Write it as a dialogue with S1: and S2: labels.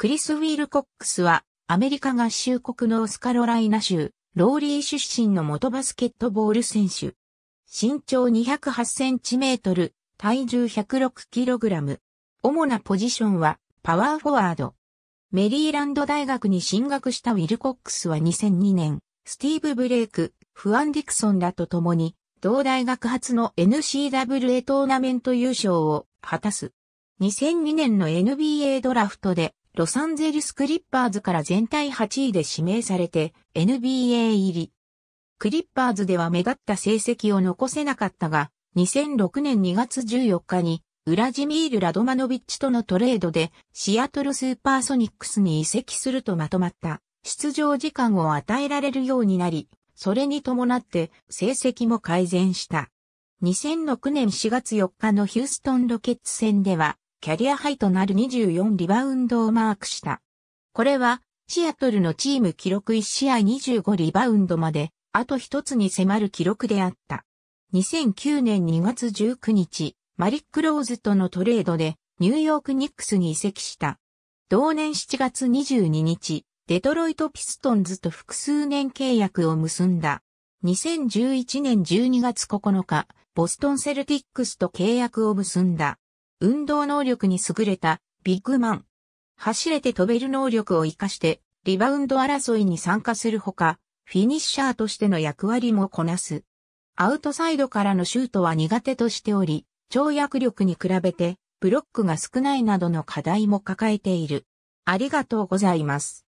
S1: クリス・ウィルコックスは、アメリカ合衆国のオスカロライナ州、ローリー出身の元バスケットボール選手。身長208センチメートル、体重106キログラム。主なポジションは、パワーフォワード。メリーランド大学に進学したウィルコックスは2002年、スティーブ・ブレイク、フアン・ディクソンらと共に、同大学初の n c w a トーナメント優勝を果たす。2002年の NBA ドラフトでロサンゼルスクリッパーズから全体8位で指名されて NBA 入り。クリッパーズでは目立った成績を残せなかったが、2006年2月14日にウラジミール・ラドマノビッチとのトレードでシアトルスーパーソニックスに移籍するとまとまった出場時間を与えられるようになり、それに伴って成績も改善した。2006年4月4日のヒューストンロケッツ戦ではキャリアハイとなる24リバウンドをマークした。これは、シアトルのチーム記録1試合25リバウンドまで、あと一つに迫る記録であった。2009年2月19日、マリック・ローズとのトレードで、ニューヨーク・ニックスに移籍した。同年7月22日、デトロイト・ピストンズと複数年契約を結んだ。2011年12月9日、ボストン・セルティックスと契約を結んだ。運動能力に優れたビッグマン。走れて飛べる能力を活かしてリバウンド争いに参加するほか、フィニッシャーとしての役割もこなす。アウトサイドからのシュートは苦手としており、跳躍力に比べてブロックが少ないなどの課題も抱えている。ありがとうございます。